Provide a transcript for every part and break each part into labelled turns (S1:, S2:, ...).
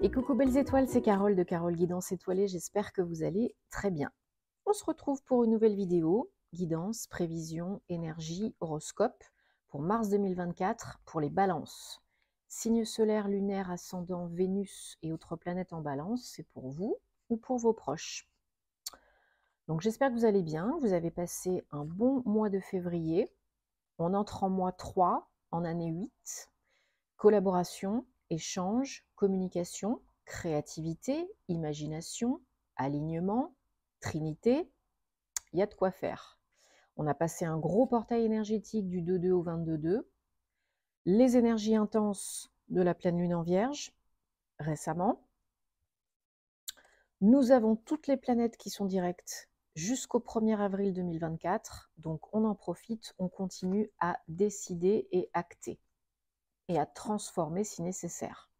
S1: Et coucou belles étoiles, c'est Carole de Carole Guidance Étoilée, j'espère que vous allez très bien. On se retrouve pour une nouvelle vidéo, guidance, prévision, énergie, horoscope, pour mars 2024, pour les balances. Signe solaire, lunaire, ascendant, Vénus et autres planètes en balance, c'est pour vous ou pour vos proches. Donc j'espère que vous allez bien, vous avez passé un bon mois de février. On entre en mois 3, en année 8, collaboration, échange, communication, créativité, imagination, alignement, trinité, il y a de quoi faire. On a passé un gros portail énergétique du 2-2 au 22-2. Les énergies intenses de la pleine lune en vierge récemment. Nous avons toutes les planètes qui sont directes jusqu'au 1er avril 2024. Donc on en profite, on continue à décider et acter et à transformer si nécessaire.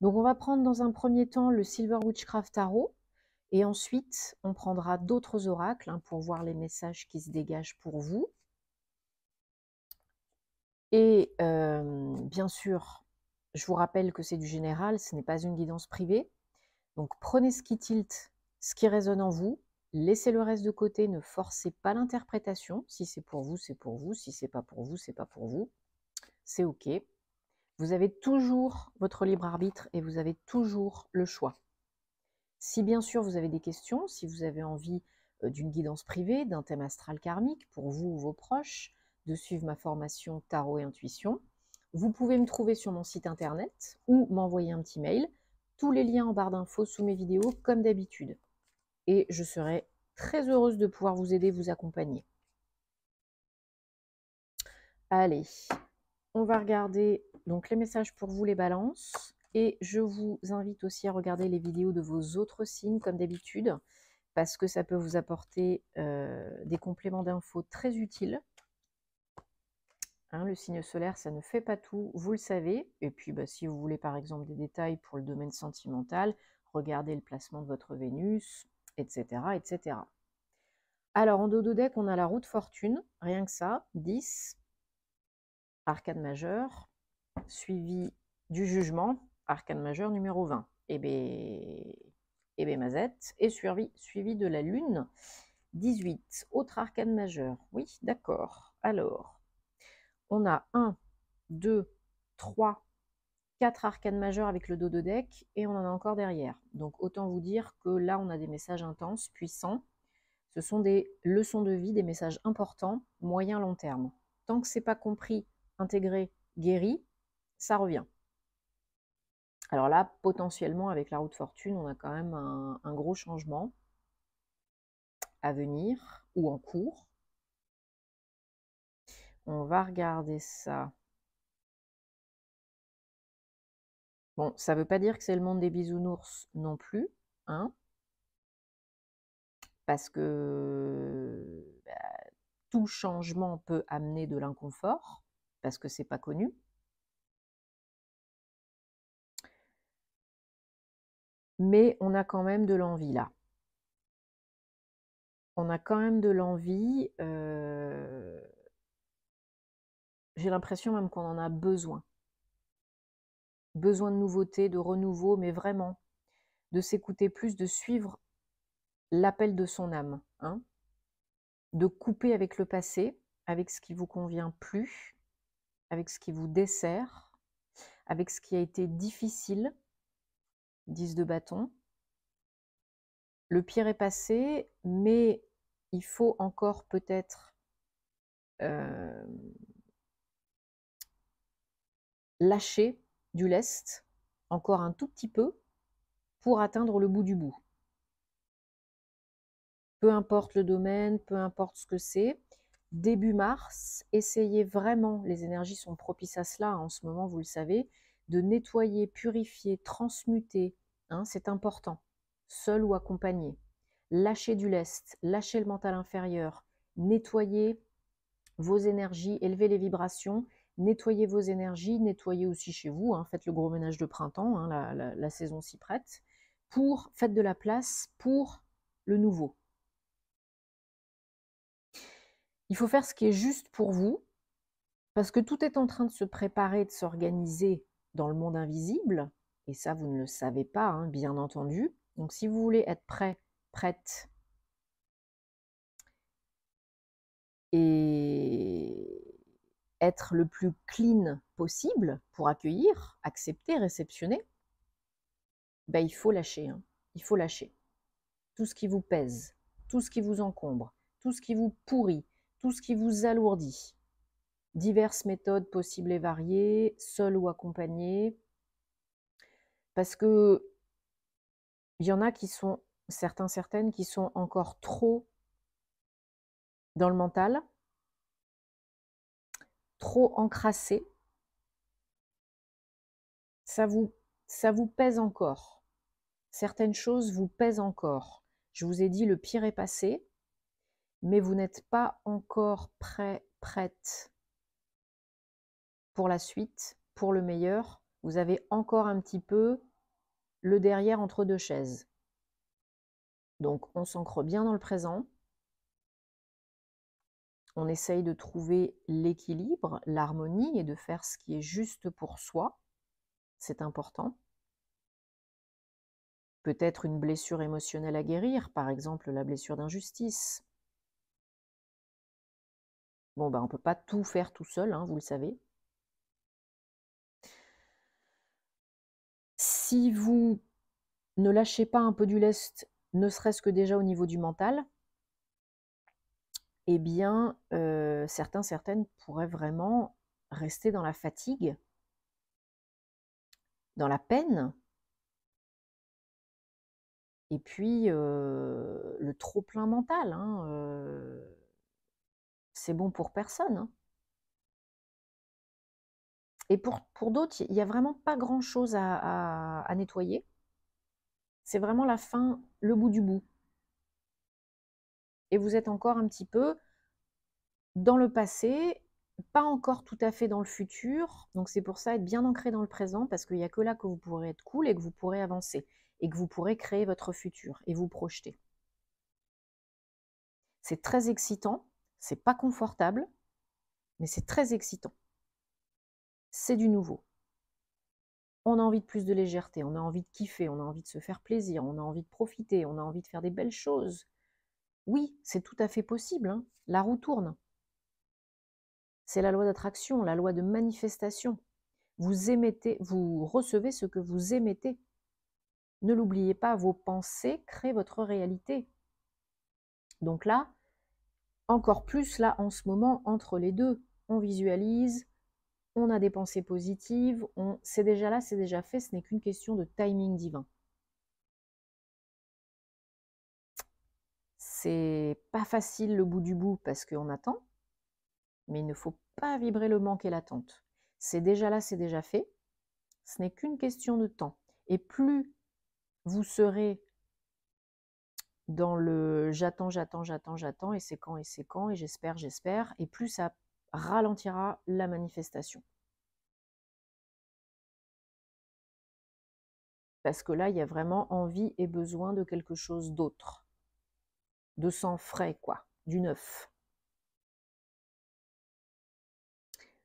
S1: Donc on va prendre dans un premier temps le Silver Witchcraft Tarot et ensuite on prendra d'autres oracles hein, pour voir les messages qui se dégagent pour vous. Et euh, bien sûr, je vous rappelle que c'est du général, ce n'est pas une guidance privée. Donc prenez ce qui tilt, ce qui résonne en vous, laissez le reste de côté, ne forcez pas l'interprétation. Si c'est pour vous, c'est pour vous, si c'est pas pour vous, c'est pas pour vous c'est OK. Vous avez toujours votre libre arbitre et vous avez toujours le choix. Si bien sûr vous avez des questions, si vous avez envie euh, d'une guidance privée, d'un thème astral karmique pour vous ou vos proches, de suivre ma formation Tarot et Intuition, vous pouvez me trouver sur mon site internet ou m'envoyer un petit mail. Tous les liens en barre d'infos sous mes vidéos, comme d'habitude. Et je serai très heureuse de pouvoir vous aider, vous accompagner. Allez, on va regarder donc les messages pour vous les balances. Et je vous invite aussi à regarder les vidéos de vos autres signes comme d'habitude, parce que ça peut vous apporter euh, des compléments d'infos très utiles. Hein, le signe solaire, ça ne fait pas tout, vous le savez. Et puis, bah, si vous voulez par exemple des détails pour le domaine sentimental, regardez le placement de votre Vénus, etc. etc. Alors, en dodo deck, on a la route fortune, rien que ça, 10 arcane majeur, suivi du jugement, arcane majeur numéro 20. Et et mazette, et suivi, de la lune, 18. Autre arcane majeur. Oui, d'accord. Alors, on a 1, 2, 3, 4 arcanes majeurs avec le dos de deck, et on en a encore derrière. Donc autant vous dire que là, on a des messages intenses, puissants. Ce sont des leçons de vie, des messages importants, moyen, long terme. Tant que c'est pas compris intégré, guéri, ça revient. Alors là, potentiellement, avec la route fortune, on a quand même un, gros changement à venir ou en cours. On va regarder ça. Bon, ça ne veut pas dire que c'est le monde des bisounours non plus, hein, parce que bah, tout changement peut amener de l'inconfort parce que c'est pas connu. Mais on a quand même de l'envie là. On a quand même de l'envie. Euh, j'ai l'impression même qu'on en a besoin. Besoin de nouveauté, de renouveau, mais vraiment, de s'écouter plus, de suivre l'appel de son âme, hein. de couper avec le passé, avec ce qui vous convient plus, avec ce qui vous dessert, avec ce qui a été difficile, 10 de bâton. Le pire est passé, mais il faut encore peut-être euh, lâcher du lest encore un tout petit peu pour atteindre le bout du bout. Peu importe le domaine, peu importe ce que c'est, début mars, essayez vraiment, les énergies sont propices à cela en ce moment, vous le savez, de nettoyer, purifier, transmuter, hein, c'est important, seul ou accompagné. Lâchez du lest, lâchez le mental inférieur, nettoyez vos énergies, élevez les vibrations, nettoyez vos énergies, nettoyez aussi chez vous, hein, faites le gros ménage de printemps, hein, la, la saison s'y prête, pour, faites de la place pour le nouveau. Il faut faire ce qui est juste pour vous, parce que tout est en train de se préparer, de s'organiser dans le monde invisible, et ça, vous ne le savez pas, hein, bien entendu. Donc, si vous voulez être prêt, prête, et être le plus clean possible pour accueillir, accepter, réceptionner, ben, il faut lâcher. Hein. Il faut lâcher. Tout ce qui vous pèse, tout ce qui vous encombre, tout ce qui vous pourrit, tout ce qui vous alourdit. Diverses méthodes possibles et variées, seules ou accompagnées. Parce que il y en a qui sont, certains, certaines, qui sont encore trop dans le mental, trop encrassées. Ça vous, ça vous pèse encore. Certaines choses vous pèsent encore. Je vous ai dit, le pire est passé mais vous n'êtes pas encore prêt, prête pour la suite, pour le meilleur. Vous avez encore un petit peu le derrière entre deux chaises. Donc on s'ancre bien dans le présent. On essaye de trouver l'équilibre, l'harmonie et de faire ce qui est juste pour soi. C'est important. Peut-être une blessure émotionnelle à guérir, par exemple la blessure d'injustice, Bon, bah, on ne peut pas tout faire tout seul, hein, vous le savez. Si vous ne lâchez pas un peu du lest, ne serait-ce que déjà au niveau du mental, eh bien, euh, certains, certaines pourraient vraiment rester dans la fatigue, dans la peine, et puis euh, le trop-plein mental. Hein, euh, c'est bon pour personne. Hein. Et pour, d'autres, il n'y a vraiment pas grand-chose à, à, nettoyer. C'est vraiment la fin, le bout du bout. Et vous êtes encore un petit peu dans le passé, pas encore tout à fait dans le futur. Donc c'est pour ça être bien ancré dans le présent, parce qu'il n'y a que là que vous pourrez être cool et que vous pourrez avancer, et que vous pourrez créer votre futur et vous projeter. C'est très excitant, c'est pas confortable, mais c'est très excitant. C'est du nouveau. On a envie de plus de légèreté, on a envie de kiffer, on a envie de se faire plaisir, on a envie de profiter, on a envie de faire des belles choses. Oui, c'est tout à fait possible. Hein. La roue tourne. C'est la loi d'attraction, la loi de manifestation. Vous émettez, vous recevez ce que vous émettez. Ne l'oubliez pas, vos pensées créent votre réalité. Donc là, encore plus là en ce moment entre les deux. On visualise, on a des pensées positives, on c'est déjà là, c'est déjà fait, ce n'est qu'une question de timing divin. C'est pas facile le bout du bout parce qu'on attend, mais il ne faut pas vibrer le manque et l'attente. C'est déjà là, c'est déjà fait. Ce n'est qu'une question de temps. Et plus vous serez dans le j'attends, j'attends, j'attends, j'attends, et c'est quand, et c'est quand, et j'espère, j'espère, et plus ça ralentira la manifestation. Parce que là, il y a vraiment envie et besoin de quelque chose d'autre, de sang frais, quoi, du neuf.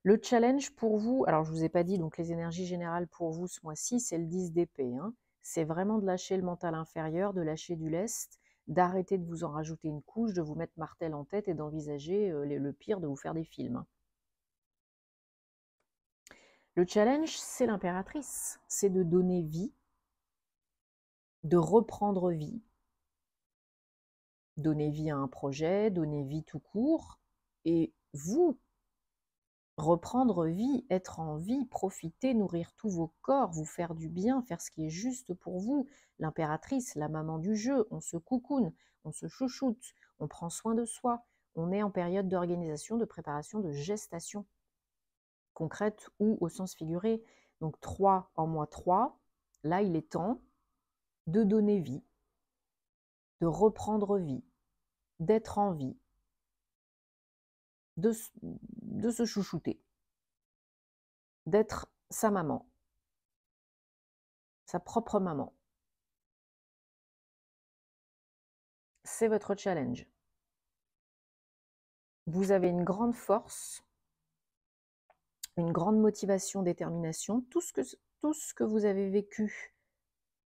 S1: Le challenge pour vous, alors je ne vous ai pas dit, donc les énergies générales pour vous ce mois-ci, c'est le 10 d'épée. Hein. C'est vraiment de lâcher le mental inférieur, de lâcher du lest, d'arrêter de vous en rajouter une couche, de vous mettre martel en tête et d'envisager euh, le pire de vous faire des films. Le challenge, c'est l'impératrice, c'est de donner vie, de reprendre vie. Donner vie à un projet, donner vie tout court, et vous, reprendre vie, être en vie, profiter, nourrir tous vos corps, vous faire du bien, faire ce qui est juste pour vous. L'impératrice, la maman du jeu, on se coucoune, on se chouchoute, on prend soin de soi. On est en période d'organisation, de préparation, de gestation, concrète ou au sens figuré. Donc 3 en mois 3, là il est temps de donner vie, de reprendre vie, d'être en vie, de, de se chouchouter, d'être sa maman, sa propre maman. C'est votre challenge. Vous avez une grande force, une grande motivation, détermination. Tout ce que, tout ce que vous avez vécu,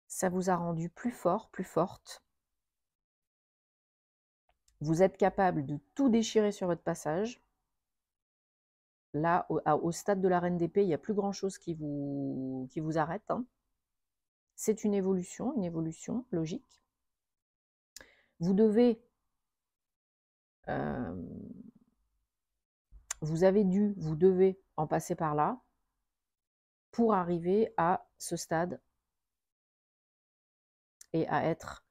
S1: ça vous a rendu plus fort, plus forte. Vous êtes capable de tout déchirer sur votre passage. Là, au, stade de la Reine d'épée, il n'y a plus grand-chose qui vous, qui vous arrête. Hein. C'est une évolution, une évolution logique. Vous devez... Euh, vous avez dû, vous devez en passer par là pour arriver à ce stade et à être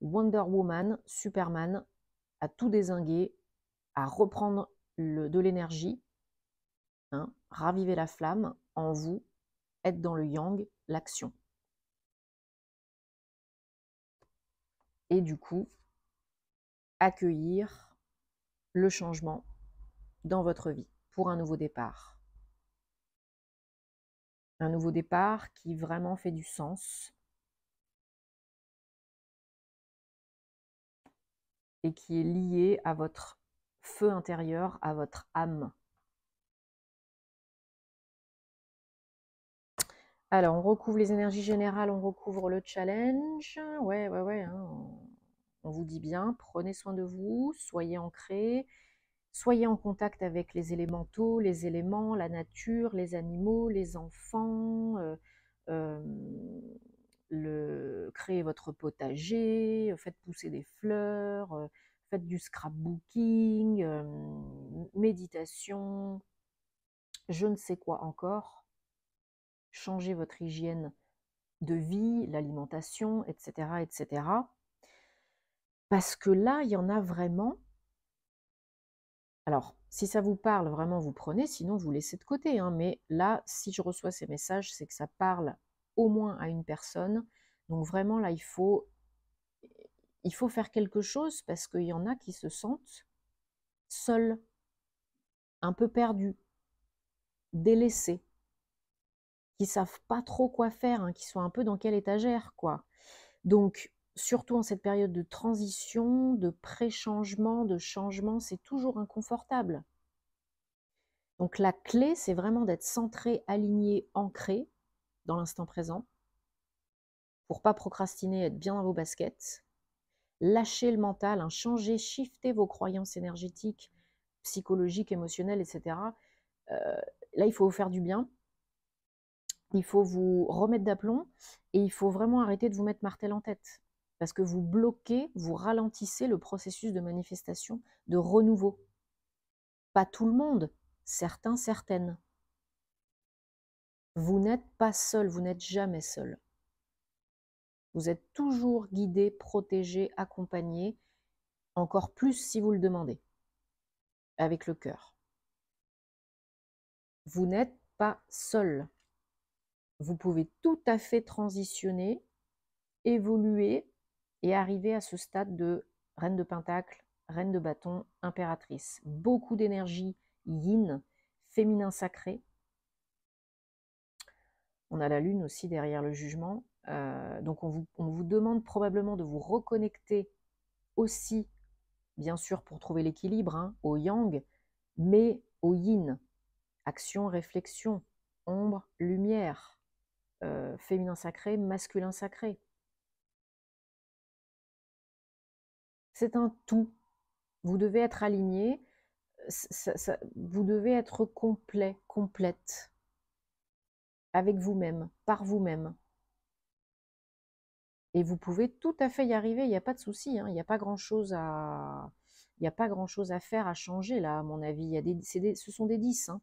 S1: Wonder Woman, Superman, à tout désinguer, à reprendre de l'énergie Hein, raviver la flamme en vous, être dans le yang, l'action. Et du coup, accueillir le changement dans votre vie pour un nouveau départ. Un nouveau départ qui vraiment fait du sens et qui est lié à votre feu intérieur, à votre âme. Alors, on recouvre les énergies générales, on recouvre le challenge. Ouais, ouais, ouais. Hein, on vous dit bien, prenez soin de vous, soyez ancrés, soyez en contact avec les élémentaux, les éléments, la nature, les animaux, les enfants. Euh, euh, créez votre potager, faites pousser des fleurs, euh, faites du scrapbooking, méditation, je ne sais quoi encore changer votre hygiène de vie, l'alimentation, etc., etc. Parce que là, il y en a vraiment. Alors, si ça vous parle, vraiment, vous prenez, sinon vous laissez de côté. Hein, mais là, si je reçois ces messages, c'est que ça parle au moins à une personne. Donc vraiment, là, il faut, il faut faire quelque chose parce qu'il y en a qui se sentent seuls, un peu perdus, délaissés qui savent pas trop quoi faire, hein, qui sont un peu dans quelle étagère, quoi. Donc, surtout en cette période de transition, de pré-changement, de changement, c'est toujours inconfortable. Donc la clé, c'est vraiment d'être centré, aligné, ancré dans l'instant présent, pour pas procrastiner, être bien dans vos baskets, lâcher le mental, hein, changer, shifter vos croyances énergétiques, psychologiques, émotionnelles, etc. Euh, là, il faut vous faire du bien, il faut vous remettre d'aplomb et il faut vraiment arrêter de vous mettre martel en tête. Parce que vous bloquez, vous ralentissez le processus de manifestation, de renouveau. Pas tout le monde, certains, certaines. Vous n'êtes pas seul, vous n'êtes jamais seul. Vous êtes toujours guidé, protégé, accompagné, encore plus si vous le demandez, avec le cœur. Vous n'êtes pas seul. Vous pouvez tout à fait transitionner, évoluer et arriver à ce stade de reine de pentacle, reine de bâton, impératrice. Beaucoup d'énergie yin, féminin sacré. On a la lune aussi derrière le jugement. Euh, donc on vous, demande probablement de vous reconnecter aussi, bien sûr, pour trouver l'équilibre hein, au yang, mais au yin. Action, réflexion, ombre, lumière. Euh, féminin sacré, masculin sacré. C'est un tout. Vous devez être aligné, vous devez être complet, complète, avec vous-même, par vous-même. Et vous pouvez tout à fait y arriver, il n'y a pas de souci, hein, il n'y a pas grand-chose à... Il a pas grand à faire, à changer là, à mon avis. Il y a des, ce sont des 10. Hein.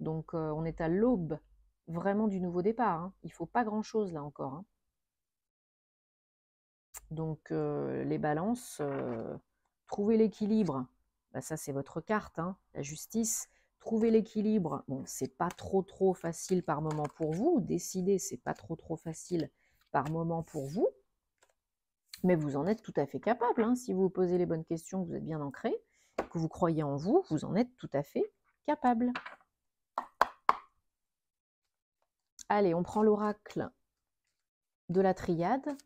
S1: Donc euh, on est à l'aube vraiment du nouveau départ. Hein. Il ne faut pas grand-chose là encore. Hein. Donc les balances, trouver l'équilibre, bah, ça c'est votre carte, hein, la justice. Trouver l'équilibre, bon, c'est pas trop trop facile par moment pour vous. Décider, c'est pas trop trop facile par moment pour vous. Mais vous en êtes tout à fait capable. Si vous vous posez les bonnes questions, que vous êtes bien ancré, que vous croyez en vous, vous en êtes tout à fait capable. Allez, on prend l'oracle de la triade.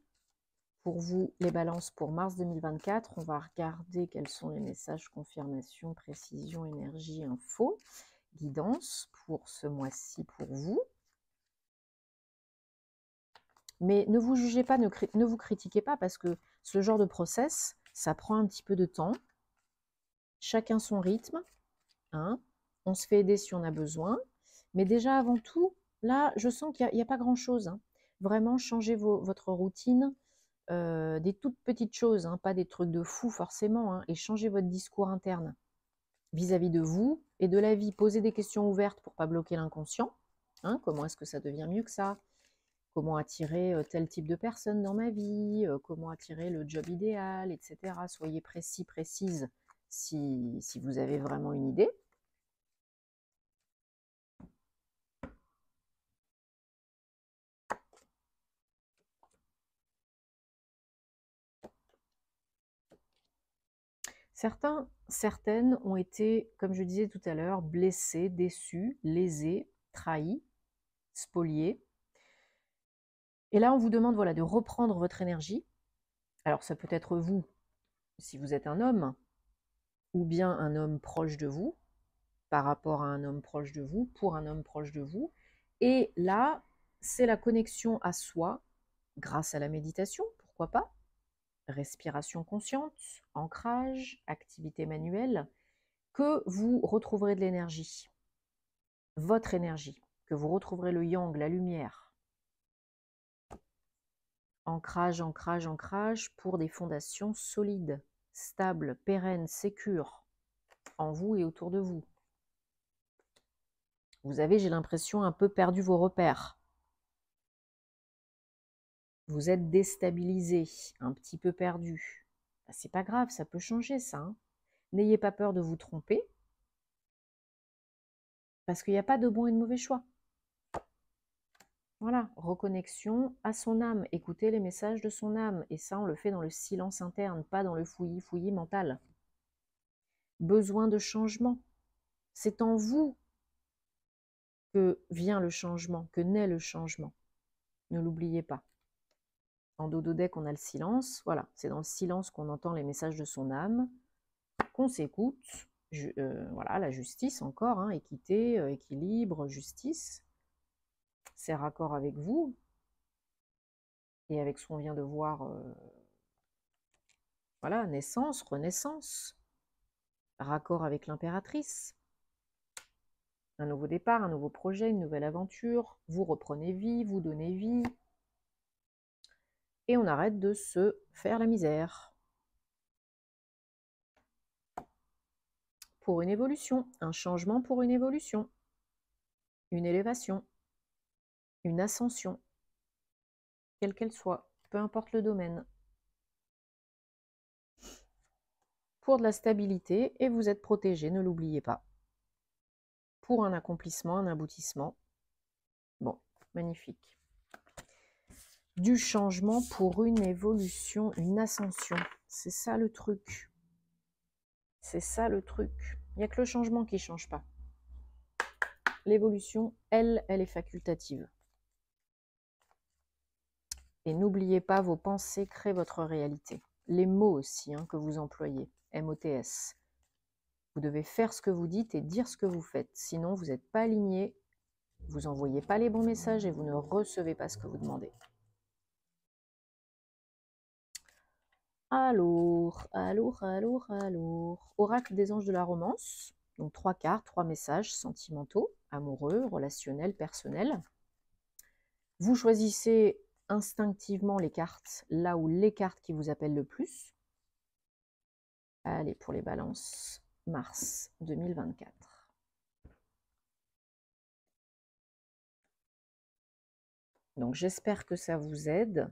S1: Pour vous, les balances pour mars 2024, on va regarder quels sont les messages confirmation, précision, énergie, info, guidance pour ce mois-ci pour vous. Mais ne vous jugez pas, ne, vous critiquez pas parce que ce genre de process, ça prend un petit peu de temps. Chacun son rythme. Hein. on se fait aider si on a besoin. Mais déjà, avant tout, Là, je sens qu'il n'y a, pas grand-chose. Hein. Vraiment, changez votre routine, euh, des toutes petites choses, hein, pas des trucs de fou forcément, hein, et changez votre discours interne vis-à-vis de vous et de la vie. Posez des questions ouvertes pour pas bloquer l'inconscient. comment est-ce que ça devient mieux que ça Comment attirer euh, tel type de personne dans ma vie euh, Comment attirer le job idéal, etc. Soyez précis, précise si vous avez vraiment une idée. Certains, certaines ont été, comme je disais tout à l'heure, blessées, déçus, lésés, trahis, spoliés. Et là, on vous demande voilà, de reprendre votre énergie. Alors, ça peut être vous, si vous êtes un homme, ou bien un homme proche de vous, par rapport à un homme proche de vous, pour un homme proche de vous. Et là, c'est la connexion à soi grâce à la méditation, pourquoi pas, respiration consciente, ancrage, activité manuelle, que vous retrouverez de l'énergie, votre énergie, que vous retrouverez le yang, la lumière. Ancrage, ancrage, ancrage pour des fondations solides, stables, pérennes, sécures, en vous et autour de vous. Vous avez, j'ai l'impression, un peu perdu vos repères vous êtes déstabilisé, un petit peu perdu, Ce bah, c'est pas grave, ça peut changer ça. Hein. N'ayez pas peur de vous tromper, parce qu'il n'y a pas de bon et de mauvais choix. Voilà, reconnexion à son âme, écoutez les messages de son âme, et ça on le fait dans le silence interne, pas dans le fouillis-fouillis mental. Besoin de changement, c'est en vous que vient le changement, que naît le changement. Ne l'oubliez pas. En qu'on on a le silence. Voilà, c'est dans le silence qu'on entend les messages de son âme, qu'on s'écoute. Euh, voilà, la justice encore, hein, équité, euh, équilibre, justice. C'est raccord avec vous et avec ce qu'on vient de voir. Euh, voilà, naissance, renaissance, raccord avec l'impératrice. Un nouveau départ, un nouveau projet, une nouvelle aventure. Vous reprenez vie, vous donnez vie, et on arrête de se faire la misère. Pour une évolution, un changement pour une évolution, une élévation, une ascension, quelle qu'elle soit, peu importe le domaine. Pour de la stabilité et vous êtes protégé, ne l'oubliez pas. Pour un accomplissement, un aboutissement. Bon, magnifique du changement pour une évolution, une ascension. C'est ça le truc. C'est ça le truc. Il n'y a que le changement qui ne change pas. L'évolution, elle, elle est facultative. Et n'oubliez pas, vos pensées créent votre réalité. Les mots aussi hein, que vous employez, MOTS. Vous devez faire ce que vous dites et dire ce que vous faites. Sinon, vous n'êtes pas aligné, vous envoyez pas les bons messages et vous ne recevez pas ce que vous demandez. Alors, alors, alors, alors. Oracle des anges de la romance. Donc trois cartes, trois messages sentimentaux, amoureux, relationnels, personnels. Vous choisissez instinctivement les cartes là où les cartes qui vous appellent le plus. Allez, pour les balances, mars 2024. Donc j'espère que ça vous aide.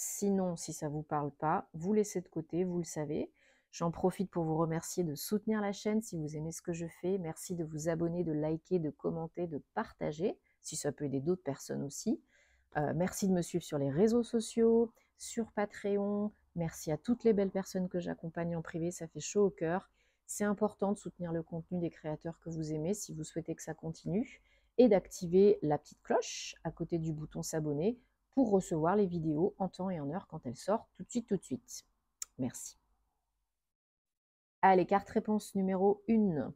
S1: Sinon, si ça ne vous parle pas, vous laissez de côté, vous le savez. J'en profite pour vous remercier de soutenir la chaîne si vous aimez ce que je fais. Merci de vous abonner, de liker, de commenter, de partager, si ça peut aider d'autres personnes aussi. Euh, merci de me suivre sur les réseaux sociaux, sur Patreon. Merci à toutes les belles personnes que j'accompagne en privé, ça fait chaud au cœur. C'est important de soutenir le contenu des créateurs que vous aimez si vous souhaitez que ça continue et d'activer la petite cloche à côté du bouton s'abonner pour recevoir les vidéos en temps et en heure quand elles sortent tout de suite, tout de suite. Merci. Allez, carte réponse numéro 1.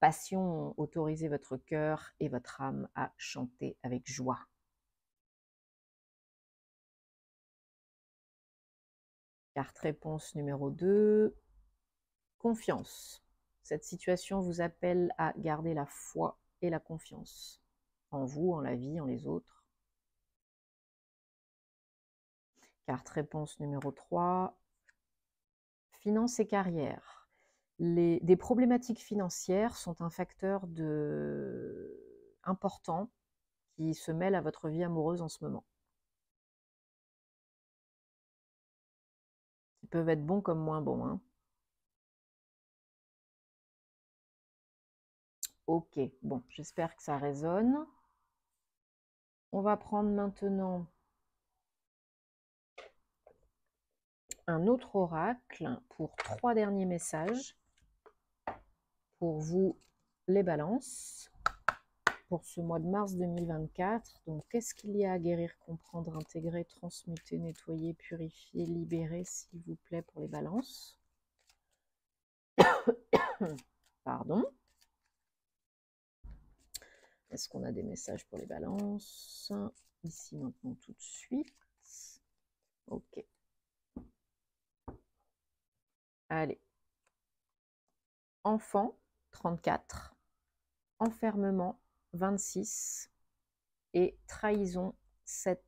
S1: Passion, autorisez votre cœur et votre âme à chanter avec joie. Carte réponse numéro 2. Confiance. Cette situation vous appelle à garder la foi et la confiance en vous, en la vie, en les autres. Carte réponse numéro 3, finances et carrière. Les, des problématiques financières sont un facteur de, important qui se mêle à votre vie amoureuse en ce moment. Ils peuvent être bons comme moins bons. Hein. Ok, bon, j'espère que ça résonne. On va prendre maintenant un autre oracle pour trois derniers messages pour vous les balances pour ce mois de mars 2024. Donc qu'est-ce qu'il y a à guérir, comprendre, intégrer, transmuter, nettoyer, purifier, libérer, s'il vous plaît, pour les balances Pardon. Est-ce qu'on a des messages pour les balances Ici maintenant tout de suite. Ok. Allez. Enfant, 34. Enfermement, 26. Et trahison, 7.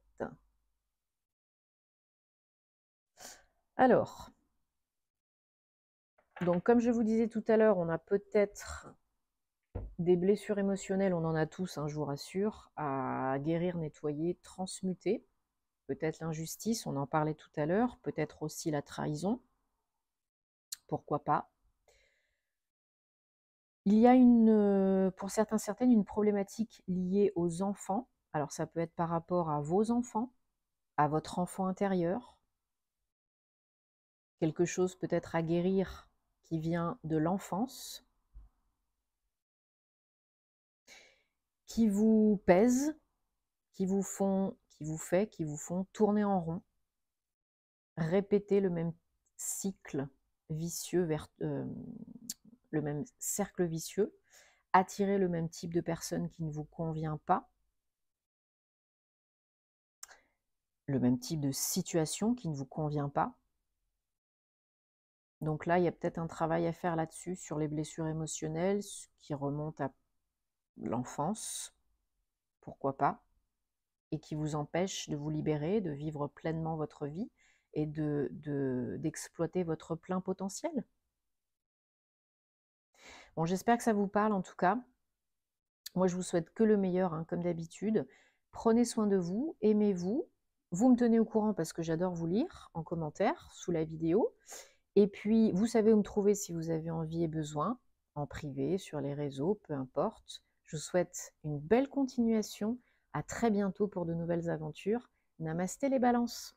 S1: Alors, donc comme je vous disais tout à l'heure, on a peut-être des blessures émotionnelles, on en a tous, hein, je vous rassure, à guérir, nettoyer, transmuter. Peut-être l'injustice, on en parlait tout à l'heure, peut-être aussi la trahison pourquoi pas. Il y a une, euh, pour certains, certaines, une problématique liée aux enfants. Alors ça peut être par rapport à vos enfants, à votre enfant intérieur, quelque chose peut-être à guérir qui vient de l'enfance, qui vous pèse, qui vous font, qui vous fait, qui vous font tourner en rond, répéter le même cycle vicieux vers le même cercle vicieux, attirer le même type de personne qui ne vous convient pas, le même type de situation qui ne vous convient pas. Donc là, il y a peut-être un travail à faire là-dessus sur les blessures émotionnelles qui remontent à l'enfance, pourquoi pas, et qui vous empêchent de vous libérer, de vivre pleinement votre vie, et d'exploiter de, votre plein potentiel. Bon, j'espère que ça vous parle en tout cas. Moi, je vous souhaite que le meilleur, hein, comme d'habitude. Prenez soin de vous, aimez-vous. Vous me tenez au courant parce que j'adore vous lire en commentaire sous la vidéo. Et puis, vous savez où me trouver si vous avez envie et besoin, en privé, sur les réseaux, peu importe. Je vous souhaite une belle continuation. À très bientôt pour de nouvelles aventures. Namasté les balances.